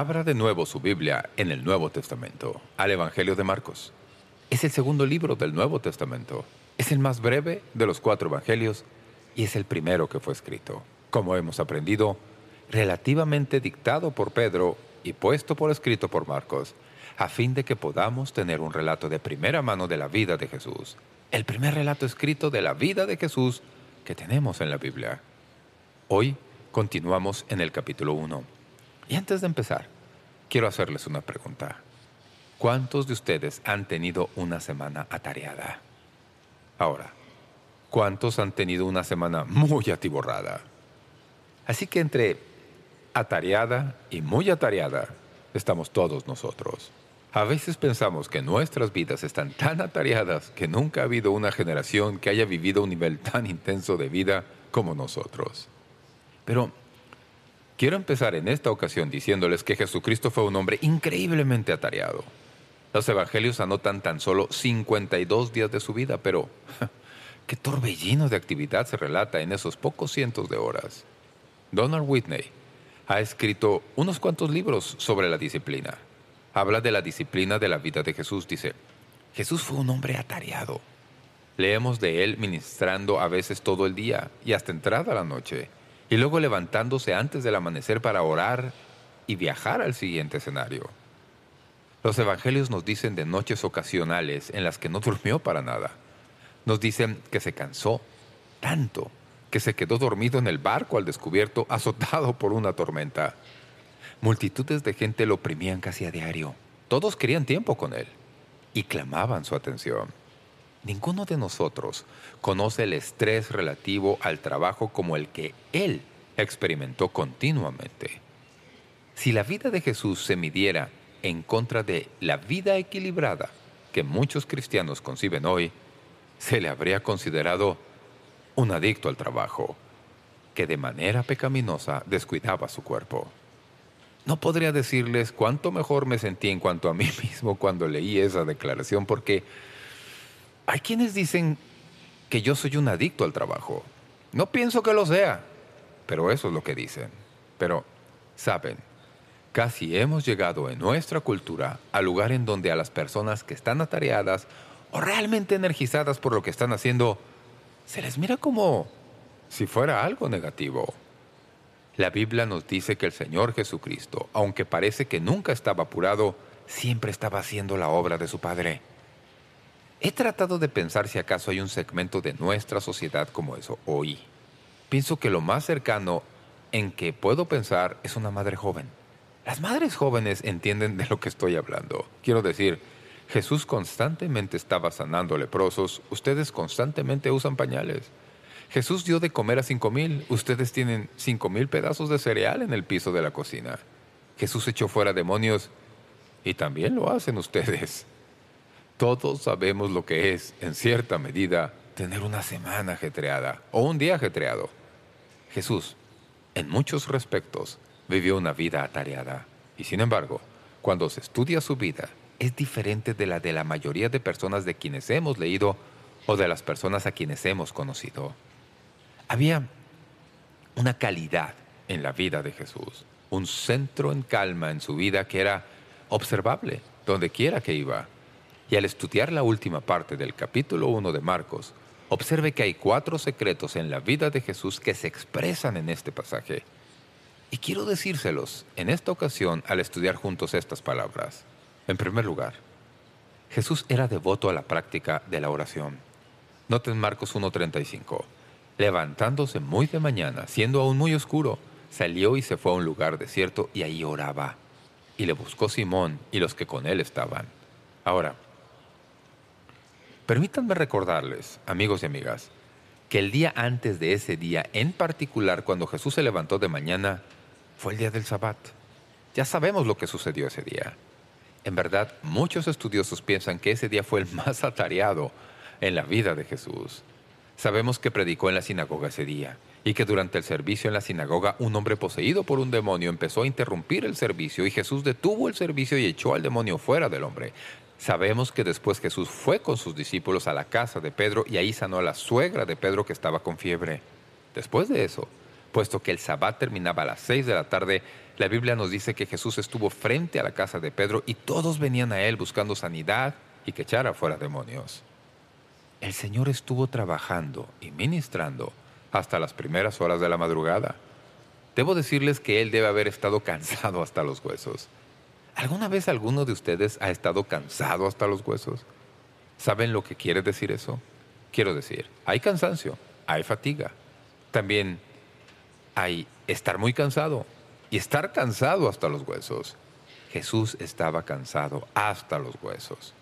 Abra de nuevo su Biblia en el Nuevo Testamento, al Evangelio de Marcos. Es el segundo libro del Nuevo Testamento. Es el más breve de los cuatro evangelios y es el primero que fue escrito. Como hemos aprendido, relativamente dictado por Pedro y puesto por escrito por Marcos, a fin de que podamos tener un relato de primera mano de la vida de Jesús. El primer relato escrito de la vida de Jesús que tenemos en la Biblia. Hoy continuamos en el capítulo 1. Y antes de empezar, Quiero hacerles una pregunta. ¿Cuántos de ustedes han tenido una semana atareada? Ahora, ¿cuántos han tenido una semana muy atiborrada? Así que entre atareada y muy atareada estamos todos nosotros. A veces pensamos que nuestras vidas están tan atareadas que nunca ha habido una generación que haya vivido un nivel tan intenso de vida como nosotros. Pero Quiero empezar en esta ocasión diciéndoles que Jesucristo fue un hombre increíblemente atareado. Los evangelios anotan tan solo 52 días de su vida, pero qué torbellino de actividad se relata en esos pocos cientos de horas. Donald Whitney ha escrito unos cuantos libros sobre la disciplina. Habla de la disciplina de la vida de Jesús, dice, Jesús fue un hombre atareado. Leemos de él ministrando a veces todo el día y hasta entrada la noche y luego levantándose antes del amanecer para orar y viajar al siguiente escenario. Los evangelios nos dicen de noches ocasionales en las que no durmió para nada. Nos dicen que se cansó tanto que se quedó dormido en el barco al descubierto azotado por una tormenta. Multitudes de gente lo oprimían casi a diario. Todos querían tiempo con él y clamaban su atención. Ninguno de nosotros conoce el estrés relativo al trabajo como el que Él experimentó continuamente. Si la vida de Jesús se midiera en contra de la vida equilibrada que muchos cristianos conciben hoy, se le habría considerado un adicto al trabajo, que de manera pecaminosa descuidaba su cuerpo. No podría decirles cuánto mejor me sentí en cuanto a mí mismo cuando leí esa declaración, porque hay quienes dicen que yo soy un adicto al trabajo. No pienso que lo sea, pero eso es lo que dicen. Pero, ¿saben? Casi hemos llegado en nuestra cultura al lugar en donde a las personas que están atareadas o realmente energizadas por lo que están haciendo, se les mira como si fuera algo negativo. La Biblia nos dice que el Señor Jesucristo, aunque parece que nunca estaba apurado, siempre estaba haciendo la obra de su Padre. He tratado de pensar si acaso hay un segmento de nuestra sociedad como eso hoy. Pienso que lo más cercano en que puedo pensar es una madre joven. Las madres jóvenes entienden de lo que estoy hablando. Quiero decir, Jesús constantemente estaba sanando leprosos, ustedes constantemente usan pañales. Jesús dio de comer a cinco mil, ustedes tienen cinco mil pedazos de cereal en el piso de la cocina. Jesús echó fuera demonios y también lo hacen ustedes. Todos sabemos lo que es, en cierta medida, tener una semana ajetreada o un día ajetreado. Jesús, en muchos respectos, vivió una vida atareada. Y sin embargo, cuando se estudia su vida, es diferente de la de la mayoría de personas de quienes hemos leído o de las personas a quienes hemos conocido. Había una calidad en la vida de Jesús, un centro en calma en su vida que era observable dondequiera que iba. Y al estudiar la última parte del capítulo 1 de Marcos, observe que hay cuatro secretos en la vida de Jesús que se expresan en este pasaje. Y quiero decírselos en esta ocasión al estudiar juntos estas palabras. En primer lugar, Jesús era devoto a la práctica de la oración. Noten Marcos 1.35. Levantándose muy de mañana, siendo aún muy oscuro, salió y se fue a un lugar desierto y ahí oraba. Y le buscó Simón y los que con él estaban. Ahora, Permítanme recordarles, amigos y amigas, que el día antes de ese día, en particular cuando Jesús se levantó de mañana, fue el día del Sabbat. Ya sabemos lo que sucedió ese día. En verdad, muchos estudiosos piensan que ese día fue el más atareado en la vida de Jesús. Sabemos que predicó en la sinagoga ese día y que durante el servicio en la sinagoga un hombre poseído por un demonio empezó a interrumpir el servicio y Jesús detuvo el servicio y echó al demonio fuera del hombre. Sabemos que después Jesús fue con sus discípulos a la casa de Pedro y ahí sanó a la suegra de Pedro que estaba con fiebre. Después de eso, puesto que el sabbat terminaba a las seis de la tarde, la Biblia nos dice que Jesús estuvo frente a la casa de Pedro y todos venían a él buscando sanidad y que echara fuera demonios. El Señor estuvo trabajando y ministrando hasta las primeras horas de la madrugada. Debo decirles que Él debe haber estado cansado hasta los huesos. ¿Alguna vez alguno de ustedes ha estado cansado hasta los huesos? ¿Saben lo que quiere decir eso? Quiero decir, hay cansancio, hay fatiga. También hay estar muy cansado y estar cansado hasta los huesos. Jesús estaba cansado hasta los huesos.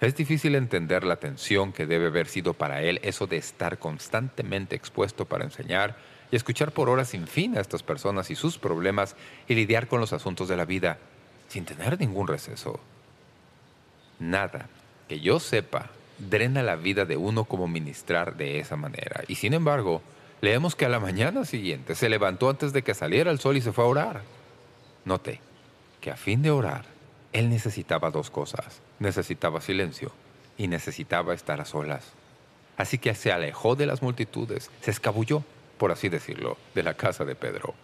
Es difícil entender la tensión que debe haber sido para él eso de estar constantemente expuesto para enseñar y escuchar por horas sin fin a estas personas y sus problemas y lidiar con los asuntos de la vida sin tener ningún receso. Nada que yo sepa drena la vida de uno como ministrar de esa manera. Y sin embargo, leemos que a la mañana siguiente se levantó antes de que saliera el sol y se fue a orar. Noté que a fin de orar, él necesitaba dos cosas. Necesitaba silencio y necesitaba estar a solas. Así que se alejó de las multitudes, se escabulló, por así decirlo, de la casa de Pedro,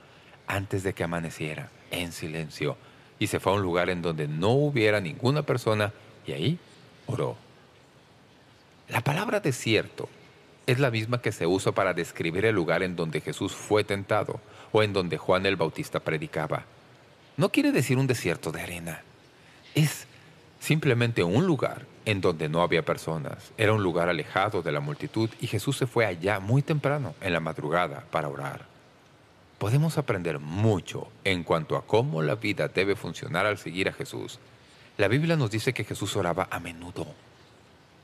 antes de que amaneciera, en silencio, y se fue a un lugar en donde no hubiera ninguna persona y ahí oró. La palabra desierto es la misma que se usa para describir el lugar en donde Jesús fue tentado o en donde Juan el Bautista predicaba. No quiere decir un desierto de arena. Es simplemente un lugar en donde no había personas. Era un lugar alejado de la multitud y Jesús se fue allá muy temprano, en la madrugada, para orar. Podemos aprender mucho en cuanto a cómo la vida debe funcionar al seguir a Jesús. La Biblia nos dice que Jesús oraba a menudo.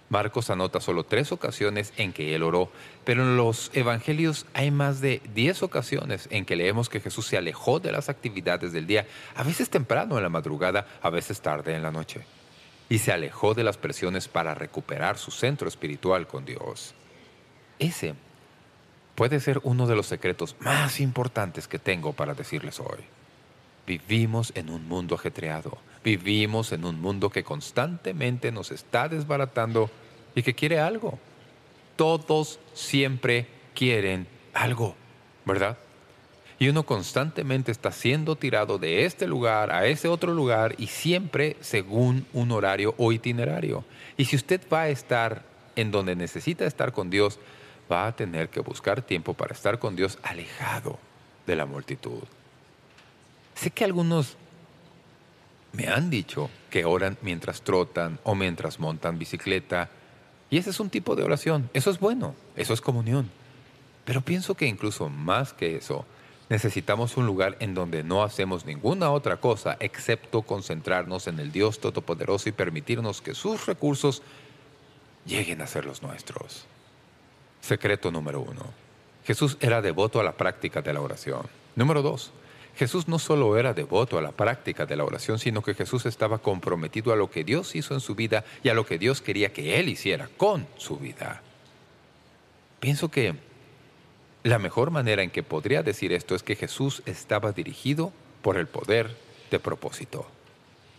Marcos anota solo tres ocasiones en que él oró, pero en los evangelios hay más de diez ocasiones en que leemos que Jesús se alejó de las actividades del día, a veces temprano en la madrugada, a veces tarde en la noche, y se alejó de las presiones para recuperar su centro espiritual con Dios. Ese puede ser uno de los secretos más importantes que tengo para decirles hoy. Vivimos en un mundo ajetreado. Vivimos en un mundo que constantemente nos está desbaratando y que quiere algo. Todos siempre quieren algo, ¿verdad? Y uno constantemente está siendo tirado de este lugar a ese otro lugar y siempre según un horario o itinerario. Y si usted va a estar en donde necesita estar con Dios, va a tener que buscar tiempo para estar con Dios alejado de la multitud. Sé que algunos me han dicho que oran mientras trotan o mientras montan bicicleta, y ese es un tipo de oración. Eso es bueno, eso es comunión. Pero pienso que incluso más que eso, necesitamos un lugar en donde no hacemos ninguna otra cosa excepto concentrarnos en el Dios Todopoderoso y permitirnos que sus recursos lleguen a ser los nuestros. Secreto número uno. Jesús era devoto a la práctica de la oración. Número dos. Jesús no solo era devoto a la práctica de la oración, sino que Jesús estaba comprometido a lo que Dios hizo en su vida y a lo que Dios quería que Él hiciera con su vida. Pienso que la mejor manera en que podría decir esto es que Jesús estaba dirigido por el poder de propósito.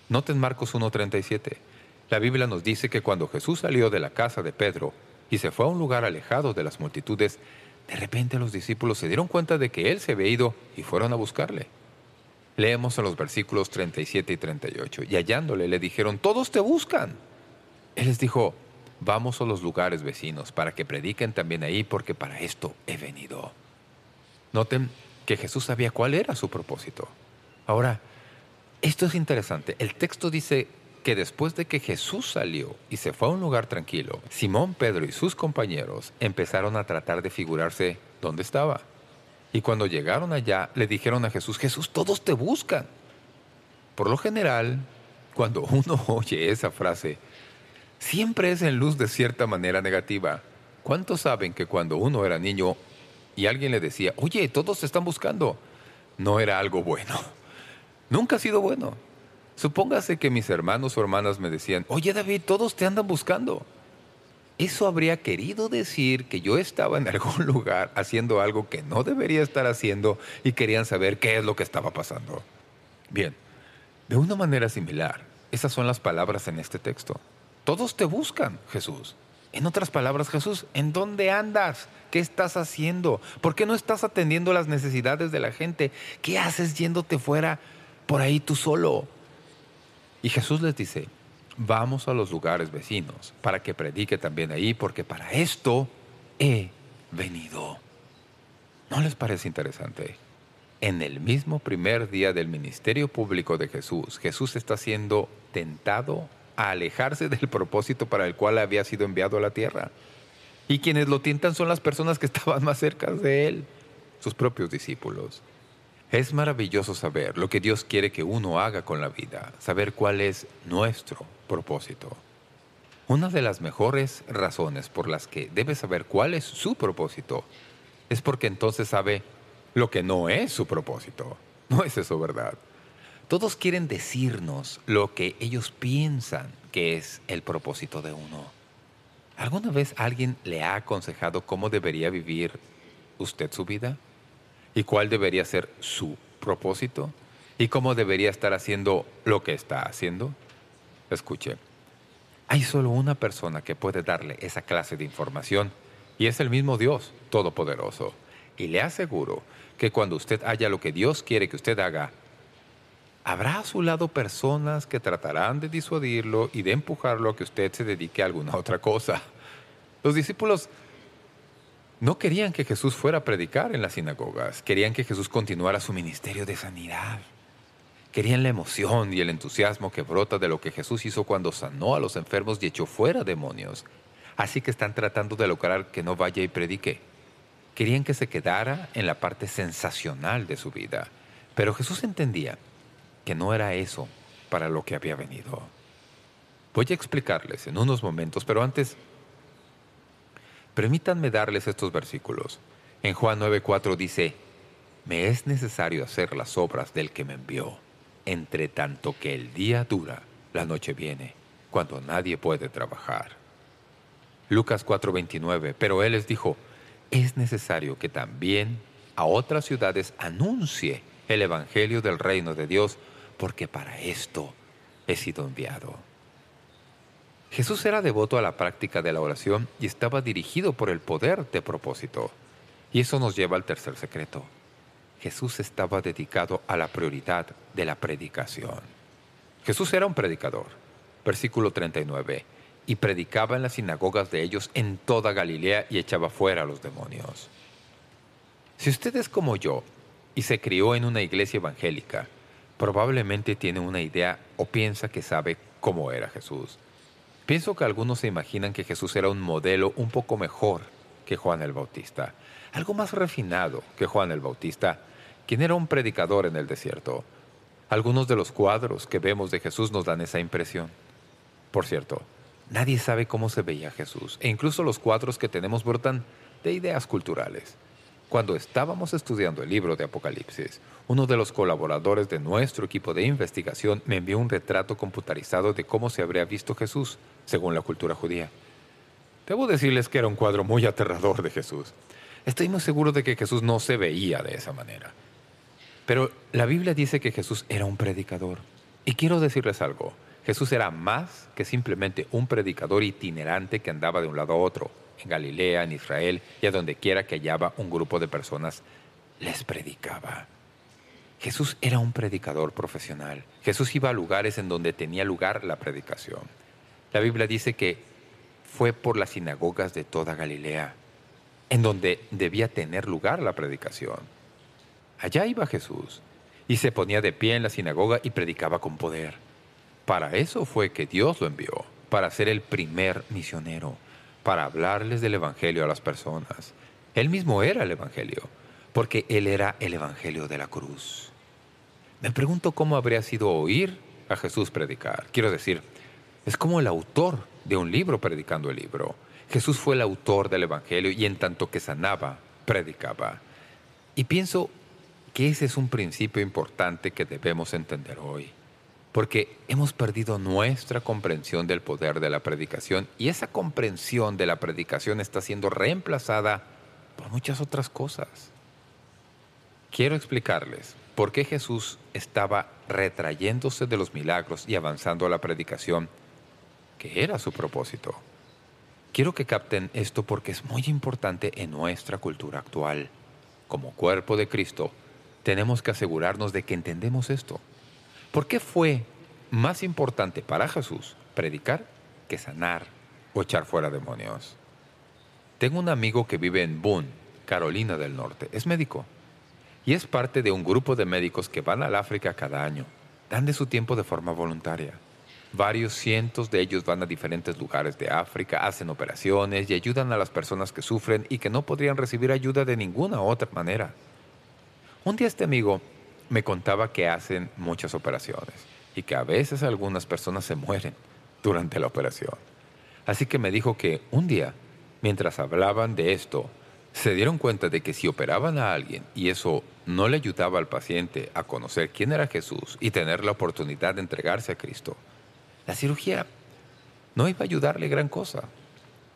Noten Marcos 1.37. La Biblia nos dice que cuando Jesús salió de la casa de Pedro, y se fue a un lugar alejado de las multitudes, de repente los discípulos se dieron cuenta de que él se había ido y fueron a buscarle. Leemos en los versículos 37 y 38. Y hallándole le dijeron, «¡Todos te buscan!» Él les dijo, «Vamos a los lugares vecinos para que prediquen también ahí, porque para esto he venido». Noten que Jesús sabía cuál era su propósito. Ahora, esto es interesante. El texto dice que después de que Jesús salió y se fue a un lugar tranquilo, Simón, Pedro y sus compañeros empezaron a tratar de figurarse dónde estaba. Y cuando llegaron allá, le dijeron a Jesús, «Jesús, todos te buscan». Por lo general, cuando uno oye esa frase, siempre es en luz de cierta manera negativa. ¿Cuántos saben que cuando uno era niño y alguien le decía, «Oye, todos te están buscando», no era algo bueno? Nunca ha sido bueno. Supóngase que mis hermanos o hermanas me decían, «Oye, David, todos te andan buscando». Eso habría querido decir que yo estaba en algún lugar haciendo algo que no debería estar haciendo y querían saber qué es lo que estaba pasando. Bien, de una manera similar, esas son las palabras en este texto. Todos te buscan, Jesús. En otras palabras, Jesús, ¿en dónde andas? ¿Qué estás haciendo? ¿Por qué no estás atendiendo las necesidades de la gente? ¿Qué haces yéndote fuera por ahí tú solo? Y Jesús les dice, vamos a los lugares vecinos para que predique también ahí, porque para esto he venido. ¿No les parece interesante? En el mismo primer día del ministerio público de Jesús, Jesús está siendo tentado a alejarse del propósito para el cual había sido enviado a la tierra. Y quienes lo tientan son las personas que estaban más cerca de él, sus propios discípulos. Es maravilloso saber lo que Dios quiere que uno haga con la vida, saber cuál es nuestro propósito. Una de las mejores razones por las que debe saber cuál es su propósito es porque entonces sabe lo que no es su propósito. ¿No es eso verdad? Todos quieren decirnos lo que ellos piensan que es el propósito de uno. ¿Alguna vez alguien le ha aconsejado cómo debería vivir usted su vida? y cuál debería ser su propósito y cómo debería estar haciendo lo que está haciendo? Escuche, hay solo una persona que puede darle esa clase de información y es el mismo Dios Todopoderoso. Y le aseguro que cuando usted haya lo que Dios quiere que usted haga, habrá a su lado personas que tratarán de disuadirlo y de empujarlo a que usted se dedique a alguna otra cosa. Los discípulos no querían que Jesús fuera a predicar en las sinagogas, querían que Jesús continuara su ministerio de sanidad. Querían la emoción y el entusiasmo que brota de lo que Jesús hizo cuando sanó a los enfermos y echó fuera demonios. Así que están tratando de lograr que no vaya y predique. Querían que se quedara en la parte sensacional de su vida. Pero Jesús entendía que no era eso para lo que había venido. Voy a explicarles en unos momentos, pero antes Permítanme darles estos versículos. En Juan 9.4 dice, «Me es necesario hacer las obras del que me envió. Entre tanto que el día dura, la noche viene, cuando nadie puede trabajar». Lucas 4.29, «Pero él les dijo, «Es necesario que también a otras ciudades anuncie el Evangelio del Reino de Dios, porque para esto he sido enviado». Jesús era devoto a la práctica de la oración y estaba dirigido por el poder de propósito. Y eso nos lleva al tercer secreto. Jesús estaba dedicado a la prioridad de la predicación. Jesús era un predicador. Versículo 39. Y predicaba en las sinagogas de ellos en toda Galilea y echaba fuera a los demonios. Si usted es como yo y se crió en una iglesia evangélica, probablemente tiene una idea o piensa que sabe cómo era Jesús. Pienso que algunos se imaginan que Jesús era un modelo un poco mejor que Juan el Bautista, algo más refinado que Juan el Bautista, quien era un predicador en el desierto. Algunos de los cuadros que vemos de Jesús nos dan esa impresión. Por cierto, nadie sabe cómo se veía Jesús, e incluso los cuadros que tenemos brotan de ideas culturales. Cuando estábamos estudiando el libro de Apocalipsis, uno de los colaboradores de nuestro equipo de investigación me envió un retrato computarizado de cómo se habría visto Jesús, según la cultura judía. Debo decirles que era un cuadro muy aterrador de Jesús. Estoy muy seguro de que Jesús no se veía de esa manera. Pero la Biblia dice que Jesús era un predicador. Y quiero decirles algo. Jesús era más que simplemente un predicador itinerante que andaba de un lado a otro en Galilea, en Israel y a donde quiera que hallaba un grupo de personas, les predicaba. Jesús era un predicador profesional. Jesús iba a lugares en donde tenía lugar la predicación. La Biblia dice que fue por las sinagogas de toda Galilea, en donde debía tener lugar la predicación. Allá iba Jesús y se ponía de pie en la sinagoga y predicaba con poder. Para eso fue que Dios lo envió, para ser el primer misionero para hablarles del Evangelio a las personas. Él mismo era el Evangelio, porque Él era el Evangelio de la cruz. Me pregunto cómo habría sido oír a Jesús predicar. Quiero decir, es como el autor de un libro predicando el libro. Jesús fue el autor del Evangelio y en tanto que sanaba, predicaba. Y pienso que ese es un principio importante que debemos entender hoy porque hemos perdido nuestra comprensión del poder de la predicación y esa comprensión de la predicación está siendo reemplazada por muchas otras cosas. Quiero explicarles por qué Jesús estaba retrayéndose de los milagros y avanzando a la predicación, que era su propósito. Quiero que capten esto porque es muy importante en nuestra cultura actual. Como cuerpo de Cristo, tenemos que asegurarnos de que entendemos esto. ¿Por qué fue más importante para Jesús predicar que sanar o echar fuera demonios? Tengo un amigo que vive en Boone, Carolina del Norte. Es médico y es parte de un grupo de médicos que van al África cada año. Dan de su tiempo de forma voluntaria. Varios cientos de ellos van a diferentes lugares de África, hacen operaciones y ayudan a las personas que sufren y que no podrían recibir ayuda de ninguna otra manera. Un día este amigo me contaba que hacen muchas operaciones y que a veces algunas personas se mueren durante la operación. Así que me dijo que un día, mientras hablaban de esto, se dieron cuenta de que si operaban a alguien y eso no le ayudaba al paciente a conocer quién era Jesús y tener la oportunidad de entregarse a Cristo, la cirugía no iba a ayudarle gran cosa.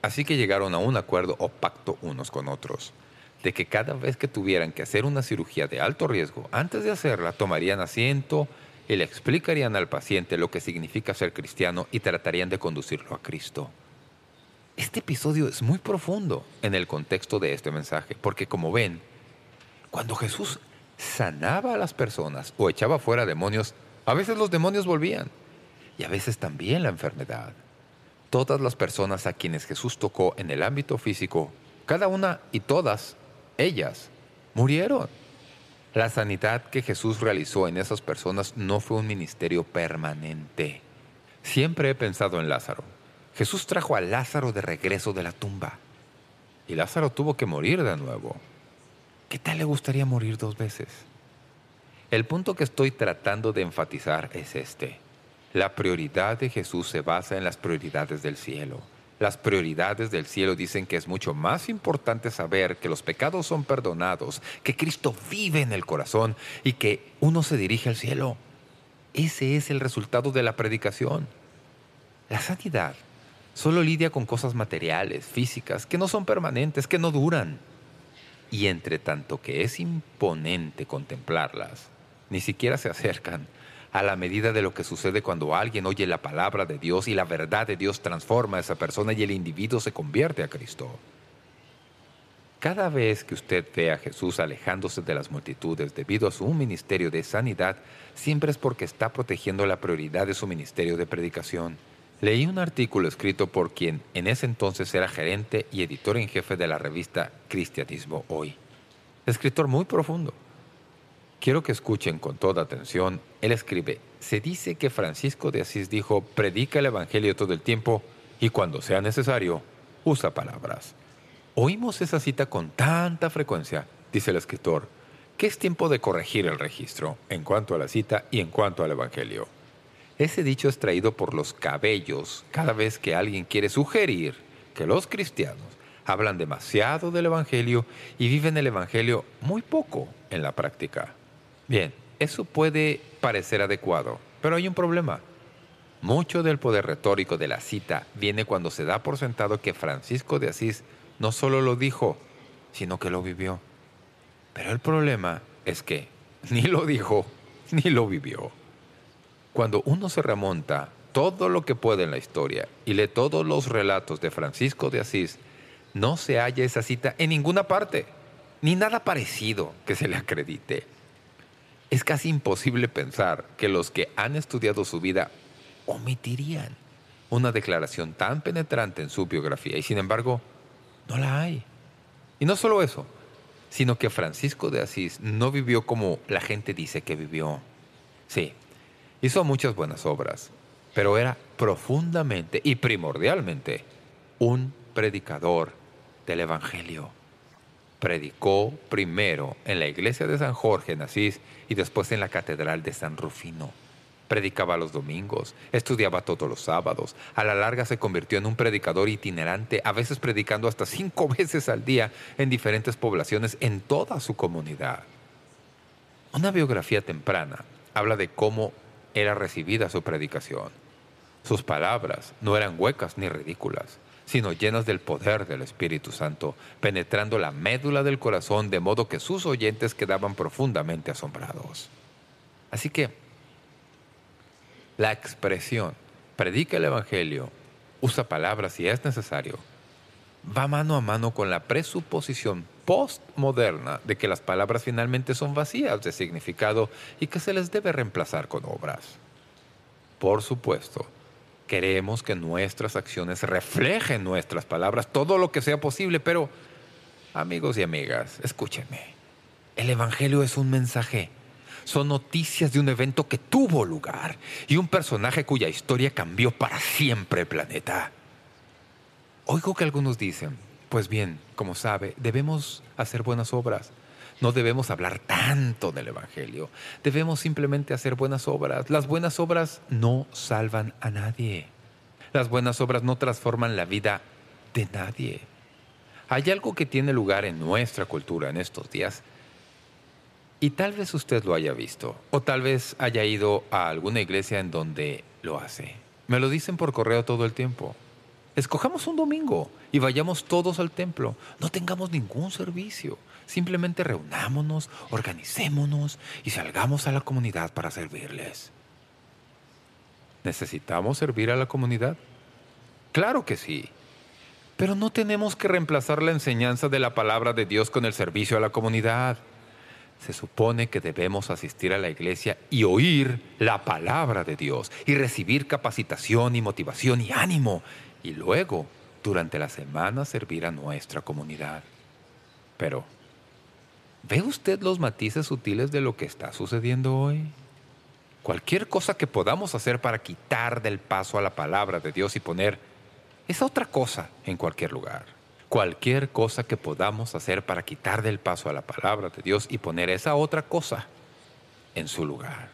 Así que llegaron a un acuerdo o pacto unos con otros de que cada vez que tuvieran que hacer una cirugía de alto riesgo, antes de hacerla tomarían asiento y le explicarían al paciente lo que significa ser cristiano y tratarían de conducirlo a Cristo. Este episodio es muy profundo en el contexto de este mensaje, porque como ven, cuando Jesús sanaba a las personas o echaba fuera demonios, a veces los demonios volvían y a veces también la enfermedad. Todas las personas a quienes Jesús tocó en el ámbito físico, cada una y todas ellas murieron. La sanidad que Jesús realizó en esas personas no fue un ministerio permanente. Siempre he pensado en Lázaro. Jesús trajo a Lázaro de regreso de la tumba. Y Lázaro tuvo que morir de nuevo. ¿Qué tal le gustaría morir dos veces? El punto que estoy tratando de enfatizar es este. La prioridad de Jesús se basa en las prioridades del cielo. Las prioridades del cielo dicen que es mucho más importante saber que los pecados son perdonados, que Cristo vive en el corazón y que uno se dirige al cielo. Ese es el resultado de la predicación. La santidad solo lidia con cosas materiales, físicas, que no son permanentes, que no duran. Y entre tanto que es imponente contemplarlas, ni siquiera se acercan a la medida de lo que sucede cuando alguien oye la palabra de Dios y la verdad de Dios transforma a esa persona y el individuo se convierte a Cristo. Cada vez que usted ve a Jesús alejándose de las multitudes debido a su ministerio de sanidad, siempre es porque está protegiendo la prioridad de su ministerio de predicación. Leí un artículo escrito por quien en ese entonces era gerente y editor en jefe de la revista Cristianismo Hoy. Escritor muy profundo, Quiero que escuchen con toda atención. Él escribe, se dice que Francisco de Asís dijo, predica el Evangelio todo el tiempo y cuando sea necesario, usa palabras. Oímos esa cita con tanta frecuencia, dice el escritor, que es tiempo de corregir el registro en cuanto a la cita y en cuanto al Evangelio. Ese dicho es traído por los cabellos cada vez que alguien quiere sugerir que los cristianos hablan demasiado del Evangelio y viven el Evangelio muy poco en la práctica. Bien, eso puede parecer adecuado, pero hay un problema. Mucho del poder retórico de la cita viene cuando se da por sentado que Francisco de Asís no solo lo dijo, sino que lo vivió. Pero el problema es que ni lo dijo ni lo vivió. Cuando uno se remonta todo lo que puede en la historia y lee todos los relatos de Francisco de Asís, no se halla esa cita en ninguna parte, ni nada parecido que se le acredite. Es casi imposible pensar que los que han estudiado su vida omitirían una declaración tan penetrante en su biografía y sin embargo no la hay. Y no solo eso, sino que Francisco de Asís no vivió como la gente dice que vivió. Sí, hizo muchas buenas obras, pero era profundamente y primordialmente un predicador del Evangelio. Predicó primero en la iglesia de San Jorge en Asís y después en la catedral de San Rufino. Predicaba los domingos, estudiaba todos los sábados. A la larga se convirtió en un predicador itinerante, a veces predicando hasta cinco veces al día en diferentes poblaciones en toda su comunidad. Una biografía temprana habla de cómo era recibida su predicación. Sus palabras no eran huecas ni ridículas sino llenas del poder del Espíritu Santo, penetrando la médula del corazón, de modo que sus oyentes quedaban profundamente asombrados. Así que la expresión, predica el Evangelio, usa palabras si es necesario, va mano a mano con la presuposición postmoderna de que las palabras finalmente son vacías de significado y que se les debe reemplazar con obras. Por supuesto, Queremos que nuestras acciones reflejen nuestras palabras, todo lo que sea posible, pero amigos y amigas, escúchenme. El Evangelio es un mensaje. Son noticias de un evento que tuvo lugar y un personaje cuya historia cambió para siempre el planeta. Oigo que algunos dicen, pues bien, como sabe, debemos hacer buenas obras no debemos hablar tanto del Evangelio. Debemos simplemente hacer buenas obras. Las buenas obras no salvan a nadie. Las buenas obras no transforman la vida de nadie. Hay algo que tiene lugar en nuestra cultura en estos días y tal vez usted lo haya visto o tal vez haya ido a alguna iglesia en donde lo hace. Me lo dicen por correo todo el tiempo. Escojamos un domingo y vayamos todos al templo. No tengamos ningún servicio. Simplemente reunámonos, organicémonos y salgamos a la comunidad para servirles. ¿Necesitamos servir a la comunidad? Claro que sí. Pero no tenemos que reemplazar la enseñanza de la palabra de Dios con el servicio a la comunidad. Se supone que debemos asistir a la iglesia y oír la palabra de Dios y recibir capacitación y motivación y ánimo y luego, durante la semana, servir a nuestra comunidad. Pero, ¿Ve usted los matices sutiles de lo que está sucediendo hoy? Cualquier cosa que podamos hacer para quitar del paso a la palabra de Dios y poner esa otra cosa en cualquier lugar. Cualquier cosa que podamos hacer para quitar del paso a la palabra de Dios y poner esa otra cosa en su lugar.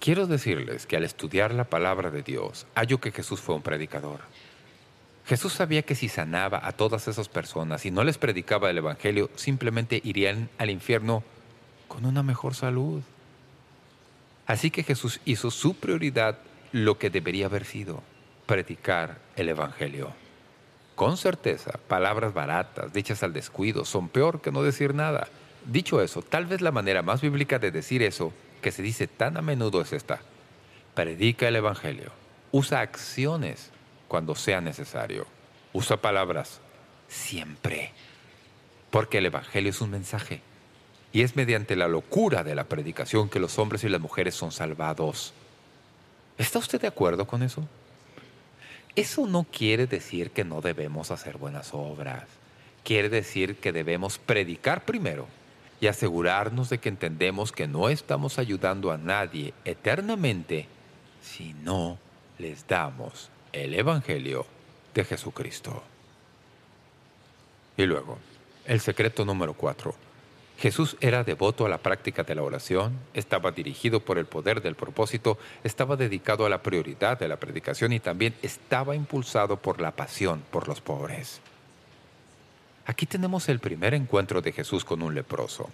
Quiero decirles que al estudiar la palabra de Dios, hallo que Jesús fue un predicador. Jesús sabía que si sanaba a todas esas personas y no les predicaba el Evangelio, simplemente irían al infierno con una mejor salud. Así que Jesús hizo su prioridad lo que debería haber sido, predicar el Evangelio. Con certeza, palabras baratas, dichas al descuido, son peor que no decir nada. Dicho eso, tal vez la manera más bíblica de decir eso, que se dice tan a menudo es esta. Predica el Evangelio. Usa acciones cuando sea necesario. Usa palabras siempre, porque el Evangelio es un mensaje. Y es mediante la locura de la predicación que los hombres y las mujeres son salvados. ¿Está usted de acuerdo con eso? Eso no quiere decir que no debemos hacer buenas obras. Quiere decir que debemos predicar primero y asegurarnos de que entendemos que no estamos ayudando a nadie eternamente si no les damos el Evangelio de Jesucristo. Y luego, el secreto número cuatro. Jesús era devoto a la práctica de la oración, estaba dirigido por el poder del propósito, estaba dedicado a la prioridad de la predicación y también estaba impulsado por la pasión por los pobres. Aquí tenemos el primer encuentro de Jesús con un leproso.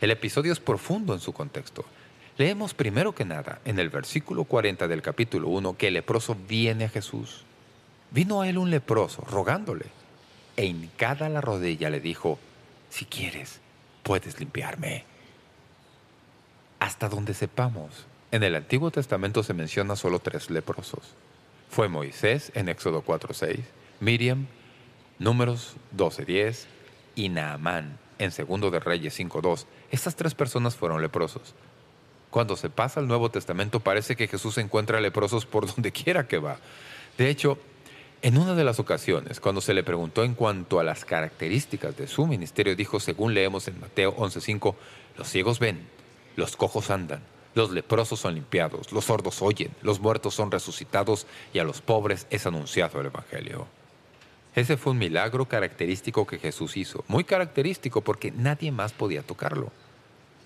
El episodio es profundo en su contexto. Leemos primero que nada en el versículo 40 del capítulo 1 que el leproso viene a Jesús. Vino a él un leproso rogándole e hincada la rodilla le dijo, «Si quieres, puedes limpiarme». Hasta donde sepamos, en el Antiguo Testamento se menciona solo tres leprosos. Fue Moisés en Éxodo 4.6, Miriam, Números 12.10 y Naamán en Segundo de Reyes 5.2. Estas tres personas fueron leprosos. Cuando se pasa al Nuevo Testamento parece que Jesús encuentra leprosos por donde quiera que va. De hecho, en una de las ocasiones, cuando se le preguntó en cuanto a las características de su ministerio, dijo, según leemos en Mateo 11.5, los ciegos ven, los cojos andan, los leprosos son limpiados, los sordos oyen, los muertos son resucitados y a los pobres es anunciado el Evangelio. Ese fue un milagro característico que Jesús hizo, muy característico porque nadie más podía tocarlo.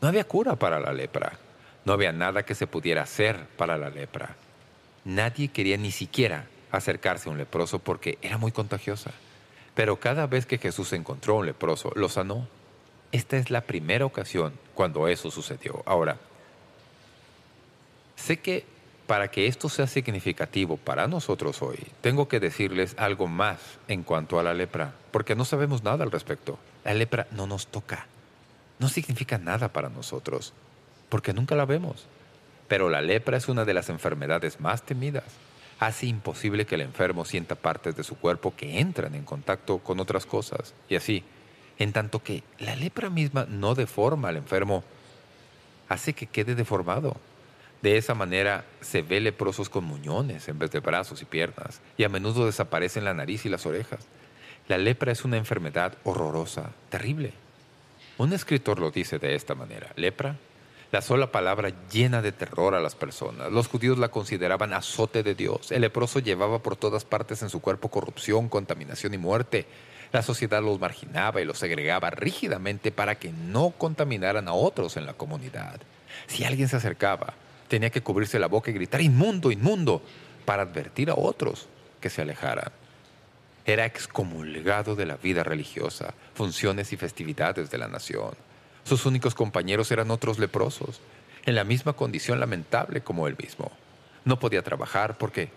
No había cura para la lepra. No había nada que se pudiera hacer para la lepra. Nadie quería ni siquiera acercarse a un leproso porque era muy contagiosa. Pero cada vez que Jesús encontró a un leproso, lo sanó. Esta es la primera ocasión cuando eso sucedió. Ahora, sé que para que esto sea significativo para nosotros hoy, tengo que decirles algo más en cuanto a la lepra, porque no sabemos nada al respecto. La lepra no nos toca. No significa nada para nosotros porque nunca la vemos. Pero la lepra es una de las enfermedades más temidas. Hace imposible que el enfermo sienta partes de su cuerpo que entran en contacto con otras cosas. Y así, en tanto que la lepra misma no deforma al enfermo, hace que quede deformado. De esa manera se ve leprosos con muñones en vez de brazos y piernas, y a menudo desaparecen la nariz y las orejas. La lepra es una enfermedad horrorosa, terrible. Un escritor lo dice de esta manera. Lepra la sola palabra llena de terror a las personas. Los judíos la consideraban azote de Dios. El leproso llevaba por todas partes en su cuerpo corrupción, contaminación y muerte. La sociedad los marginaba y los segregaba rígidamente para que no contaminaran a otros en la comunidad. Si alguien se acercaba, tenía que cubrirse la boca y gritar «¡Inmundo, inmundo!» para advertir a otros que se alejaran. Era excomulgado de la vida religiosa, funciones y festividades de la nación. Sus únicos compañeros eran otros leprosos, en la misma condición lamentable como él mismo. No podía trabajar porque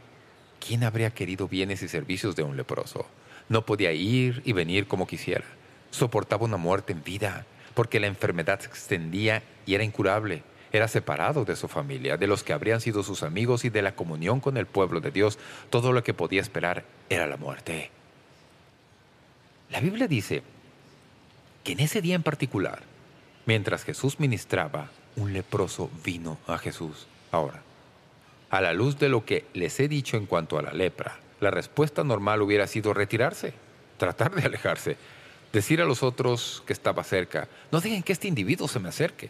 ¿quién habría querido bienes y servicios de un leproso? No podía ir y venir como quisiera. Soportaba una muerte en vida porque la enfermedad se extendía y era incurable. Era separado de su familia, de los que habrían sido sus amigos y de la comunión con el pueblo de Dios. Todo lo que podía esperar era la muerte. La Biblia dice que en ese día en particular, Mientras Jesús ministraba, un leproso vino a Jesús. Ahora, a la luz de lo que les he dicho en cuanto a la lepra, la respuesta normal hubiera sido retirarse, tratar de alejarse, decir a los otros que estaba cerca, no dejen que este individuo se me acerque.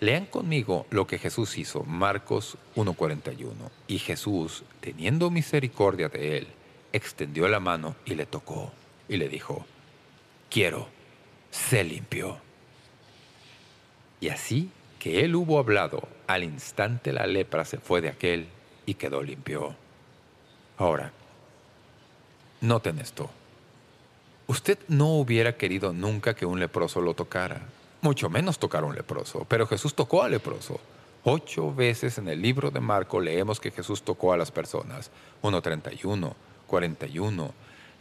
Lean conmigo lo que Jesús hizo, Marcos 1.41. Y Jesús, teniendo misericordia de él, extendió la mano y le tocó, y le dijo, «Quiero, se limpió. Y así que él hubo hablado, al instante la lepra se fue de aquel y quedó limpio. Ahora, noten esto. Usted no hubiera querido nunca que un leproso lo tocara, mucho menos tocar a un leproso, pero Jesús tocó al leproso. Ocho veces en el libro de Marco leemos que Jesús tocó a las personas. 1.31, 41,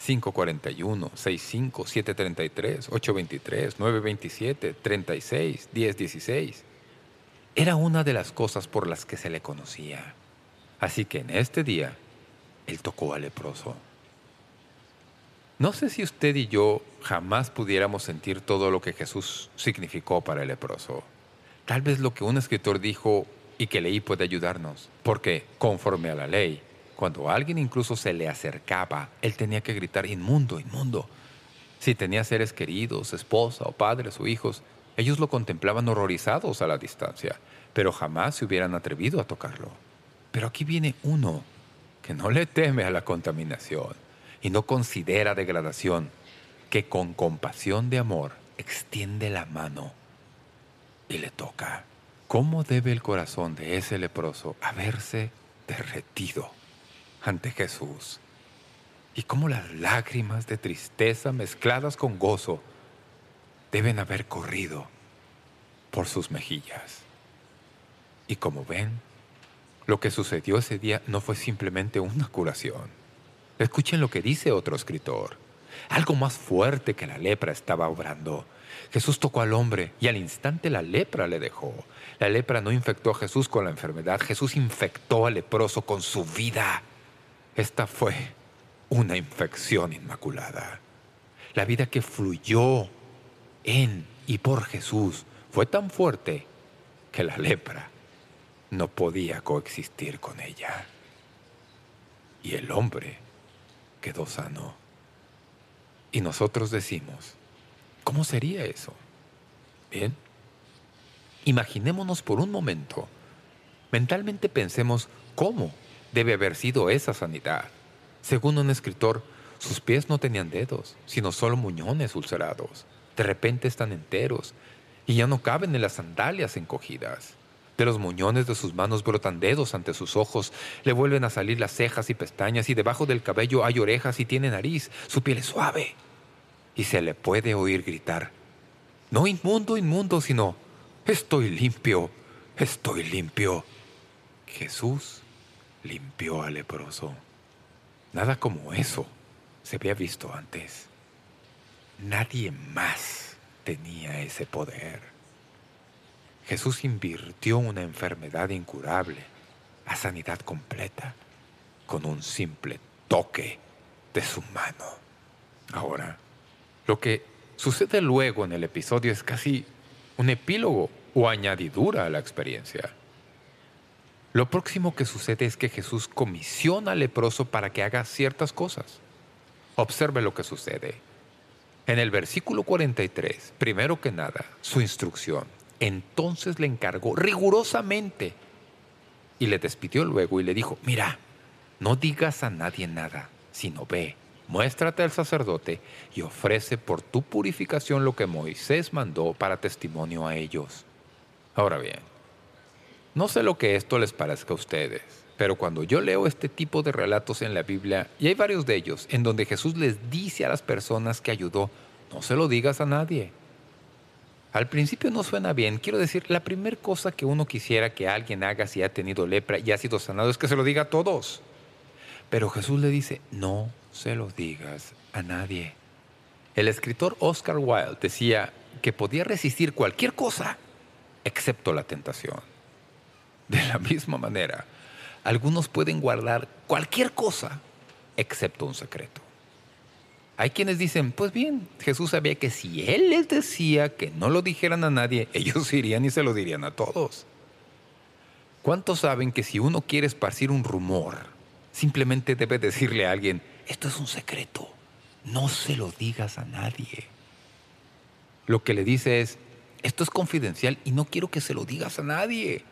541, 65, 733, 823, 927, 36, 1016. Era una de las cosas por las que se le conocía. Así que en este día, él tocó al leproso. No sé si usted y yo jamás pudiéramos sentir todo lo que Jesús significó para el leproso. Tal vez lo que un escritor dijo y que leí puede ayudarnos, porque, conforme a la ley, cuando alguien incluso se le acercaba, él tenía que gritar «¡Inmundo, inmundo!». Si tenía seres queridos, esposa o padres o hijos, ellos lo contemplaban horrorizados a la distancia, pero jamás se hubieran atrevido a tocarlo. Pero aquí viene uno que no le teme a la contaminación y no considera degradación, que con compasión de amor extiende la mano y le toca. ¿Cómo debe el corazón de ese leproso haberse derretido? ante Jesús y cómo las lágrimas de tristeza mezcladas con gozo deben haber corrido por sus mejillas. Y como ven, lo que sucedió ese día no fue simplemente una curación. Escuchen lo que dice otro escritor. Algo más fuerte que la lepra estaba obrando. Jesús tocó al hombre y al instante la lepra le dejó. La lepra no infectó a Jesús con la enfermedad. Jesús infectó al leproso con su vida. Esta fue una infección inmaculada. La vida que fluyó en y por Jesús fue tan fuerte que la lepra no podía coexistir con ella. Y el hombre quedó sano. Y nosotros decimos, ¿cómo sería eso? Bien, imaginémonos por un momento. Mentalmente pensemos, ¿cómo? debe haber sido esa sanidad. Según un escritor, sus pies no tenían dedos, sino solo muñones ulcerados. De repente están enteros y ya no caben en las sandalias encogidas. De los muñones de sus manos brotan dedos ante sus ojos, le vuelven a salir las cejas y pestañas y debajo del cabello hay orejas y tiene nariz, su piel es suave. Y se le puede oír gritar, no inmundo, inmundo, sino estoy limpio, estoy limpio. Jesús limpió al leproso. Nada como eso se había visto antes. Nadie más tenía ese poder. Jesús invirtió una enfermedad incurable a sanidad completa con un simple toque de su mano. Ahora, lo que sucede luego en el episodio es casi un epílogo o añadidura a la experiencia. Lo próximo que sucede es que Jesús comisiona al leproso para que haga ciertas cosas. Observe lo que sucede. En el versículo 43, primero que nada, su instrucción. Entonces le encargó rigurosamente y le despidió luego y le dijo, «Mira, no digas a nadie nada, sino ve, muéstrate al sacerdote y ofrece por tu purificación lo que Moisés mandó para testimonio a ellos». Ahora bien, no sé lo que esto les parezca a ustedes, pero cuando yo leo este tipo de relatos en la Biblia, y hay varios de ellos, en donde Jesús les dice a las personas que ayudó, no se lo digas a nadie. Al principio no suena bien. Quiero decir, la primera cosa que uno quisiera que alguien haga si ha tenido lepra y ha sido sanado es que se lo diga a todos. Pero Jesús le dice, no se lo digas a nadie. El escritor Oscar Wilde decía que podía resistir cualquier cosa excepto la tentación. De la misma manera, algunos pueden guardar cualquier cosa excepto un secreto. Hay quienes dicen, pues bien, Jesús sabía que si Él les decía que no lo dijeran a nadie, ellos irían y se lo dirían a todos. ¿Cuántos saben que si uno quiere esparcir un rumor, simplemente debe decirle a alguien, esto es un secreto, no se lo digas a nadie? Lo que le dice es, esto es confidencial y no quiero que se lo digas a nadie.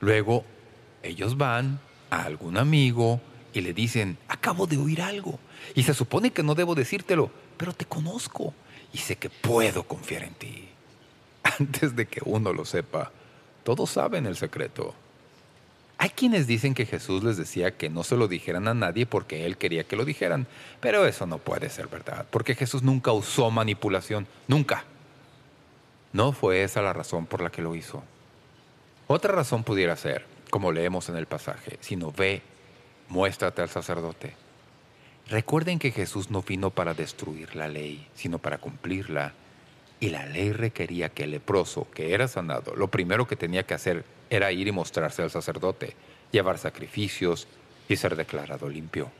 Luego ellos van a algún amigo y le dicen, acabo de oír algo y se supone que no debo decírtelo, pero te conozco y sé que puedo confiar en ti. Antes de que uno lo sepa, todos saben el secreto. Hay quienes dicen que Jesús les decía que no se lo dijeran a nadie porque Él quería que lo dijeran, pero eso no puede ser verdad, porque Jesús nunca usó manipulación, nunca. No fue esa la razón por la que lo hizo. Otra razón pudiera ser, como leemos en el pasaje, sino ve, muéstrate al sacerdote. Recuerden que Jesús no vino para destruir la ley, sino para cumplirla. Y la ley requería que el leproso, que era sanado, lo primero que tenía que hacer era ir y mostrarse al sacerdote, llevar sacrificios y ser declarado limpio.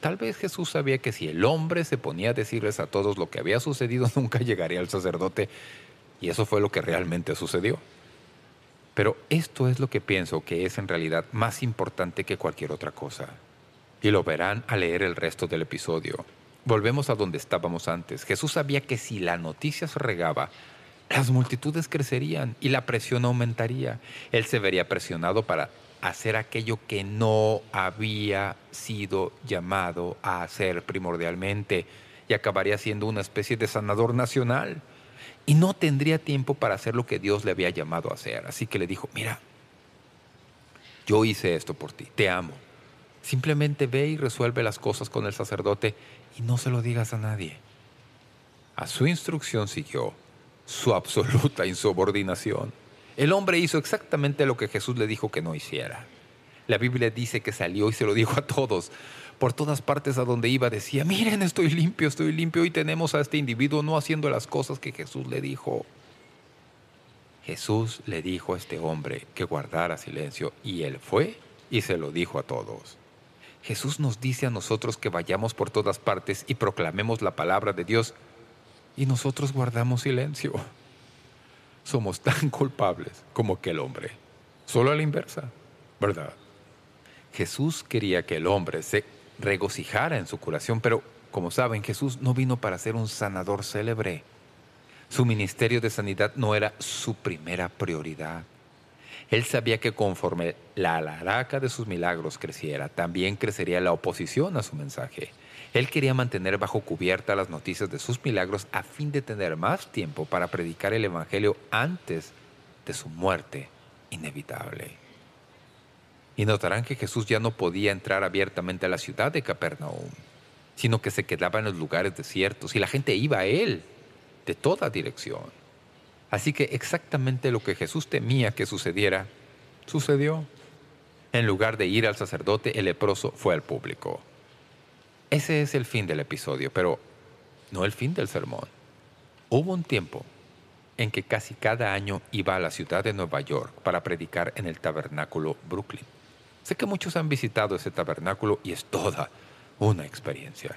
Tal vez Jesús sabía que si el hombre se ponía a decirles a todos lo que había sucedido, nunca llegaría al sacerdote. Y eso fue lo que realmente sucedió. Pero esto es lo que pienso que es en realidad más importante que cualquier otra cosa. Y lo verán al leer el resto del episodio. Volvemos a donde estábamos antes. Jesús sabía que si la noticia se regaba, las multitudes crecerían y la presión aumentaría. Él se vería presionado para hacer aquello que no había sido llamado a hacer primordialmente y acabaría siendo una especie de sanador nacional y no tendría tiempo para hacer lo que Dios le había llamado a hacer. Así que le dijo, mira, yo hice esto por ti, te amo. Simplemente ve y resuelve las cosas con el sacerdote y no se lo digas a nadie. A su instrucción siguió su absoluta insubordinación. El hombre hizo exactamente lo que Jesús le dijo que no hiciera. La Biblia dice que salió y se lo dijo a todos. Por todas partes a donde iba decía, miren, estoy limpio, estoy limpio. Y tenemos a este individuo no haciendo las cosas que Jesús le dijo. Jesús le dijo a este hombre que guardara silencio y él fue y se lo dijo a todos. Jesús nos dice a nosotros que vayamos por todas partes y proclamemos la palabra de Dios y nosotros guardamos silencio. Somos tan culpables como aquel hombre. Solo a la inversa, ¿verdad? Jesús quería que el hombre se regocijara en su curación, pero como saben, Jesús no vino para ser un sanador célebre. Su ministerio de sanidad no era su primera prioridad. Él sabía que conforme la alaraca de sus milagros creciera, también crecería la oposición a su mensaje. Él quería mantener bajo cubierta las noticias de sus milagros a fin de tener más tiempo para predicar el Evangelio antes de su muerte inevitable. Y notarán que Jesús ya no podía entrar abiertamente a la ciudad de Capernaum, sino que se quedaba en los lugares desiertos y la gente iba a él de toda dirección. Así que exactamente lo que Jesús temía que sucediera, sucedió. En lugar de ir al sacerdote, el leproso fue al público. Ese es el fin del episodio, pero no el fin del sermón. Hubo un tiempo en que casi cada año iba a la ciudad de Nueva York para predicar en el tabernáculo Brooklyn. Sé que muchos han visitado ese tabernáculo y es toda una experiencia.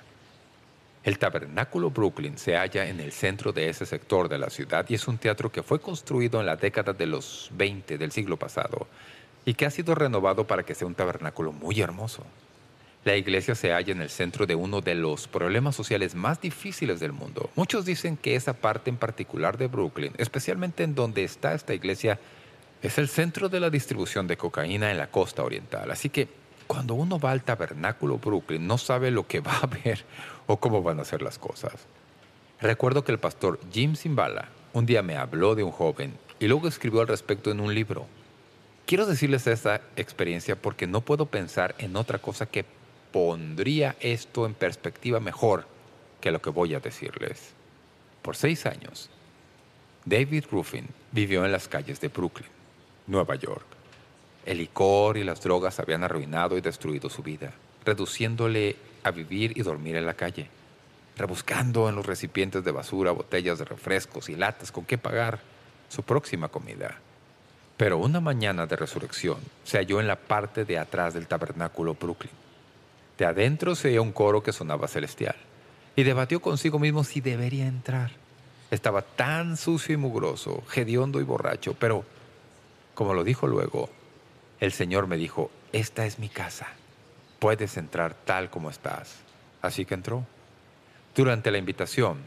El Tabernáculo Brooklyn se halla en el centro de ese sector de la ciudad y es un teatro que fue construido en la década de los 20 del siglo pasado y que ha sido renovado para que sea un tabernáculo muy hermoso. La iglesia se halla en el centro de uno de los problemas sociales más difíciles del mundo. Muchos dicen que esa parte en particular de Brooklyn, especialmente en donde está esta iglesia, es el centro de la distribución de cocaína en la costa oriental, así que cuando uno va al tabernáculo Brooklyn no sabe lo que va a ver o cómo van a ser las cosas. Recuerdo que el pastor Jim Simbala un día me habló de un joven y luego escribió al respecto en un libro. Quiero decirles esta experiencia porque no puedo pensar en otra cosa que pondría esto en perspectiva mejor que lo que voy a decirles. Por seis años, David Ruffin vivió en las calles de Brooklyn. Nueva York. El licor y las drogas habían arruinado y destruido su vida, reduciéndole a vivir y dormir en la calle, rebuscando en los recipientes de basura botellas de refrescos y latas con qué pagar su próxima comida. Pero una mañana de resurrección se halló en la parte de atrás del tabernáculo Brooklyn. De adentro se oía un coro que sonaba celestial y debatió consigo mismo si debería entrar. Estaba tan sucio y mugroso, gediondo y borracho, pero como lo dijo luego, el Señor me dijo, «Esta es mi casa, puedes entrar tal como estás». Así que entró. Durante la invitación,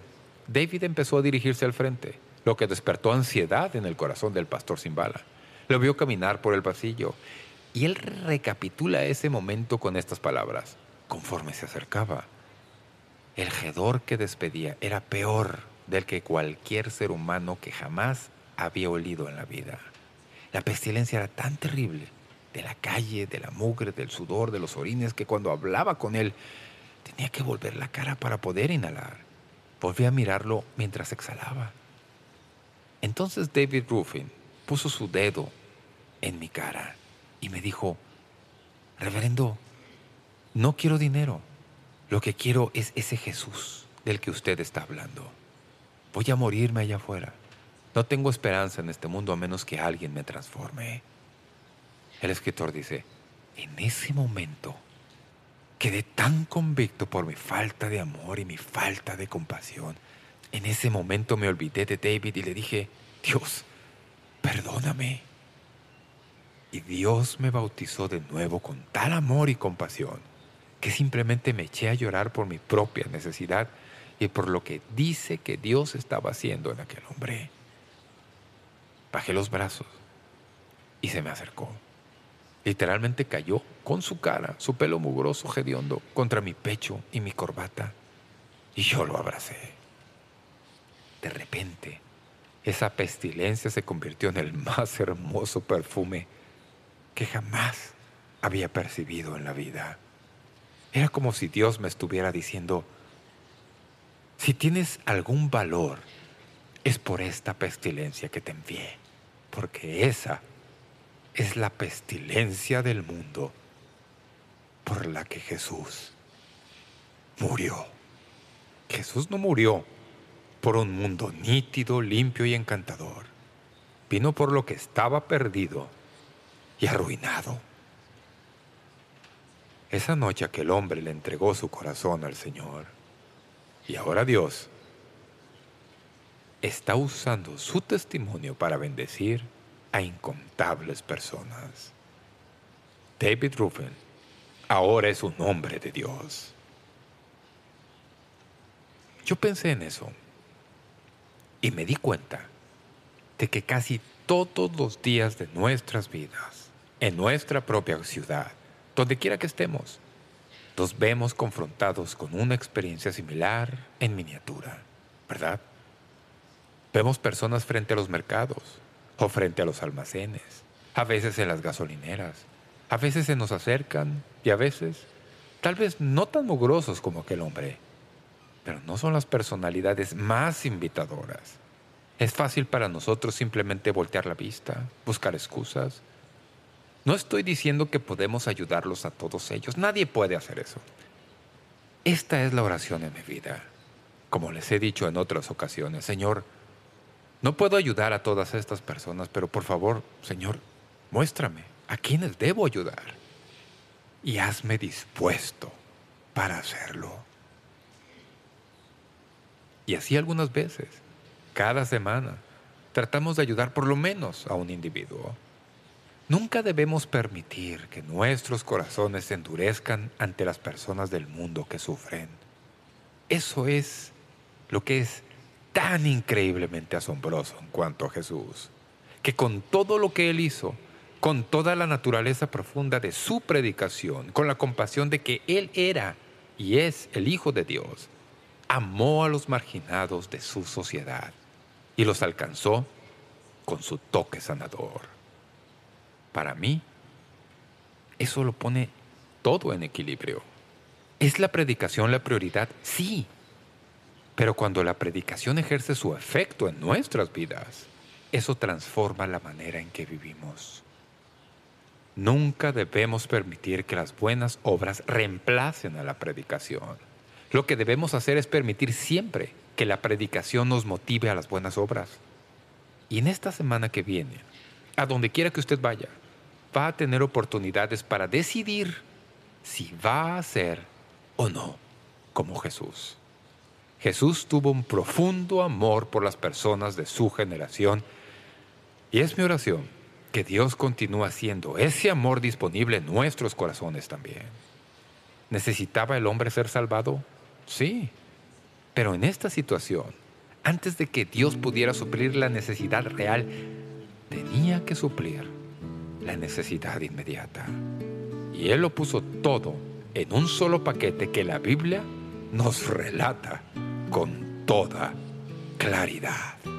David empezó a dirigirse al frente, lo que despertó ansiedad en el corazón del pastor Simbala. Lo vio caminar por el pasillo y él recapitula ese momento con estas palabras. Conforme se acercaba, el redor que despedía era peor del que cualquier ser humano que jamás había olido en la vida. La pestilencia era tan terrible, de la calle, de la mugre, del sudor, de los orines, que cuando hablaba con él tenía que volver la cara para poder inhalar. Volví a mirarlo mientras exhalaba. Entonces David Ruffin puso su dedo en mi cara y me dijo, «Reverendo, no quiero dinero. Lo que quiero es ese Jesús del que usted está hablando. Voy a morirme allá afuera. No tengo esperanza en este mundo a menos que alguien me transforme. El escritor dice, en ese momento quedé tan convicto por mi falta de amor y mi falta de compasión. En ese momento me olvidé de David y le dije, Dios, perdóname. Y Dios me bautizó de nuevo con tal amor y compasión que simplemente me eché a llorar por mi propia necesidad y por lo que dice que Dios estaba haciendo en aquel hombre. Bajé los brazos y se me acercó. Literalmente cayó con su cara, su pelo mugroso, gediondo, contra mi pecho y mi corbata. Y yo lo abracé. De repente, esa pestilencia se convirtió en el más hermoso perfume que jamás había percibido en la vida. Era como si Dios me estuviera diciendo, si tienes algún valor, es por esta pestilencia que te envié porque esa es la pestilencia del mundo por la que Jesús murió. Jesús no murió por un mundo nítido, limpio y encantador. Vino por lo que estaba perdido y arruinado. Esa noche que el hombre le entregó su corazón al Señor. Y ahora Dios está usando su testimonio para bendecir a incontables personas. David Ruffin ahora es un hombre de Dios. Yo pensé en eso y me di cuenta de que casi todos los días de nuestras vidas, en nuestra propia ciudad, donde quiera que estemos, nos vemos confrontados con una experiencia similar en miniatura, ¿verdad? Vemos personas frente a los mercados o frente a los almacenes, a veces en las gasolineras, a veces se nos acercan y a veces, tal vez no tan mugrosos como aquel hombre, pero no son las personalidades más invitadoras. Es fácil para nosotros simplemente voltear la vista, buscar excusas. No estoy diciendo que podemos ayudarlos a todos ellos. Nadie puede hacer eso. Esta es la oración en mi vida. Como les he dicho en otras ocasiones, Señor, no puedo ayudar a todas estas personas, pero por favor, Señor, muéstrame a quienes debo ayudar y hazme dispuesto para hacerlo. Y así algunas veces, cada semana, tratamos de ayudar por lo menos a un individuo. Nunca debemos permitir que nuestros corazones se endurezcan ante las personas del mundo que sufren. Eso es lo que es tan increíblemente asombroso en cuanto a Jesús, que con todo lo que él hizo, con toda la naturaleza profunda de su predicación, con la compasión de que él era y es el Hijo de Dios, amó a los marginados de su sociedad y los alcanzó con su toque sanador. Para mí, eso lo pone todo en equilibrio. ¿Es la predicación la prioridad? Sí, pero cuando la predicación ejerce su efecto en nuestras vidas, eso transforma la manera en que vivimos. Nunca debemos permitir que las buenas obras reemplacen a la predicación. Lo que debemos hacer es permitir siempre que la predicación nos motive a las buenas obras. Y en esta semana que viene, a donde quiera que usted vaya, va a tener oportunidades para decidir si va a ser o no como Jesús. Jesús tuvo un profundo amor por las personas de su generación y es mi oración que Dios continúe haciendo ese amor disponible en nuestros corazones también. ¿Necesitaba el hombre ser salvado? Sí, pero en esta situación, antes de que Dios pudiera suplir la necesidad real, tenía que suplir la necesidad inmediata. Y Él lo puso todo en un solo paquete que la Biblia nos relata con toda claridad.